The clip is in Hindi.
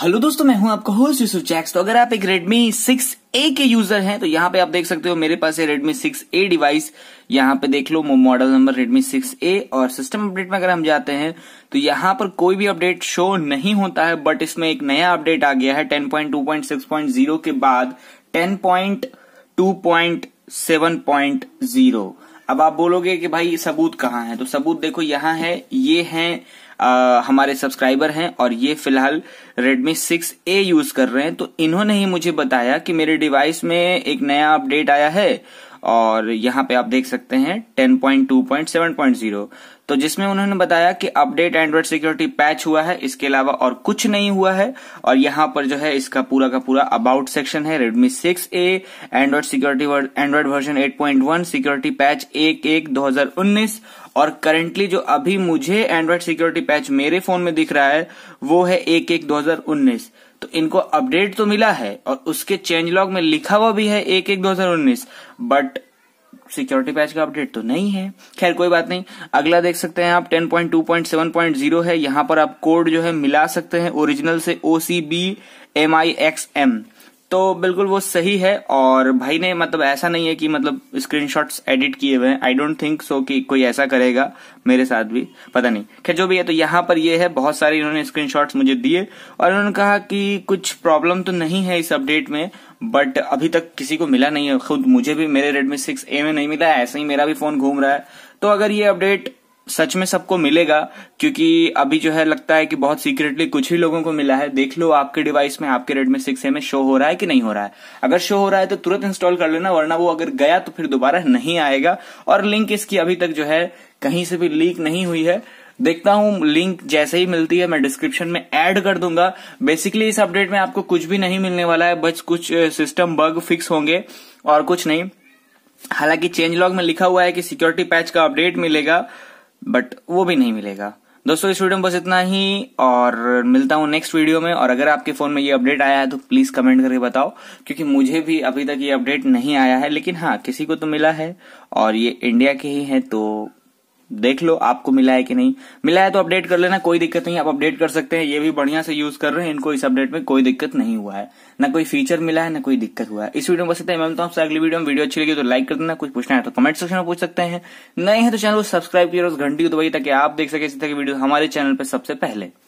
हेलो दोस्तों मैं हूं आपका होस्ट यूसुफ जैक्स तो अगर आप एक Redmi 6A के यूजर हैं तो यहाँ पे आप देख सकते हो मेरे पास है Redmi 6A डिवाइस यहाँ पे देख low model number Redmi 6A और सिस्टम अपडेट में अगर हम जाते हैं तो यहाँ पर कोई भी अपडेट शो नहीं होता है बट इसमें एक नया अपडेट आ गया है 10.2.6.0 के बाद 10.2.7.0 अब आप बोलोगे कि भाई सबूत कहाँ है तो सबूत देखो यहाँ है ये है हमारे सब्सक्राइबर हैं और ये फिलहाल Redmi 6A यूज कर रहे हैं तो इन्होंने ही मुझे बताया कि मेरे डिवाइस में एक नया अपडेट आया है और यहाँ पे आप देख सकते हैं 10.2.7.0 तो जिसमें उन्होंने बताया कि अपडेट एंड्रॉइड सिक्योरिटी पैच हुआ है इसके अलावा और कुछ नहीं हुआ है और यहां पर जो है इसका पूरा का पूरा अबाउट सेक्शन है Redmi six A Android security Android version eight point one security patch एक एक दो हजार उन्नीस और करेंटली जो अभी मुझे एंड्रॉइड सिक्योरिटी पैच मेरे फोन में दिख रहा है वो है एक एक दो हजार उन्नीस तो इनको अपडेट तो मिला है और उसके चेंज लॉग में लिखा हुआ भी है एक एक दो हजार उन्नीस बट सिक्योरिटी पैच का अपडेट तो नहीं है खैर कोई बात नहीं अगला देख सकते हैं आप 10.2.7.0 है यहां पर आप कोड जो है मिला सकते हैं ओरिजिनल से O C B M I X M तो बिल्कुल वो सही है और भाई ने मतलब ऐसा नहीं है कि मतलब स्क्रीनशॉट्स एडिट किए हुए हैं आई डोंट थिंक सो कि कोई ऐसा करेगा मेरे साथ भी पता नहीं खैर जो भी है तो यहाँ पर ये है बहुत सारे इन्होंने स्क्रीनशॉट्स मुझे दिए और इन्होंने कहा कि कुछ प्रॉब्लम तो नहीं है इस अपडेट में बट अभी तक किसी को मिला नहीं है खुद मुझे भी मेरे रेडमी सिक्स ए में नहीं मिला ऐसा ऐसे ही मेरा भी फोन घूम रहा है तो अगर ये अपडेट सच में सबको मिलेगा क्योंकि अभी जो है लगता है कि बहुत सीक्रेटली कुछ ही लोगों को मिला है देख लो आपके डिवाइस में आपके रेडमी सिक्स ए में शो हो रहा है कि नहीं हो रहा है अगर शो हो रहा है तो तुरंत इंस्टॉल कर लेना वरना वो अगर गया तो फिर दोबारा नहीं आएगा और लिंक इसकी अभी तक जो है कहीं से भी लीक नहीं हुई है देखता हूं लिंक जैसे ही मिलती है मैं डिस्क्रिप्शन में ऐड कर दूंगा बेसिकली इस अपडेट में आपको कुछ भी नहीं मिलने वाला है बस कुछ सिस्टम बग फिक्स होंगे और कुछ नहीं हालांकि चेंज लॉग में लिखा हुआ है कि सिक्योरिटी पैच का अपडेट मिलेगा बट वो भी नहीं मिलेगा दोस्तों इस वीडियो में बस इतना ही और मिलता हूँ नेक्स्ट वीडियो में और अगर आपके फोन में ये अपडेट आया है तो प्लीज कमेंट करके बताओ क्योंकि मुझे भी अभी तक ये अपडेट नहीं आया है लेकिन हाँ किसी को तो मिला है और ये इंडिया के ही है तो देख लो आपको मिला है कि नहीं मिला है तो अपडेट कर लेना कोई दिक्कत नहीं आप अपडेट कर सकते हैं ये भी बढ़िया से यूज कर रहे हैं इनको इस अपडेट में कोई दिक्कत नहीं हुआ है ना कोई फीचर मिला है ना कोई दिक्कत हुआ है इस वीडियो में बस इतना मैम तो आपसे अगली वीडियो में वीडियो अच्छी लगी तो लाइक कर देना कुछ पूछना है तो कमेंट सेक्शन में पूछ सकते हैं नए हैं तो चैनल को सब्सक्राइब किया घंटी को दबाइए ताकि आप देख सके इस तरह की वीडियो हमारे चैनल पर सबसे पहले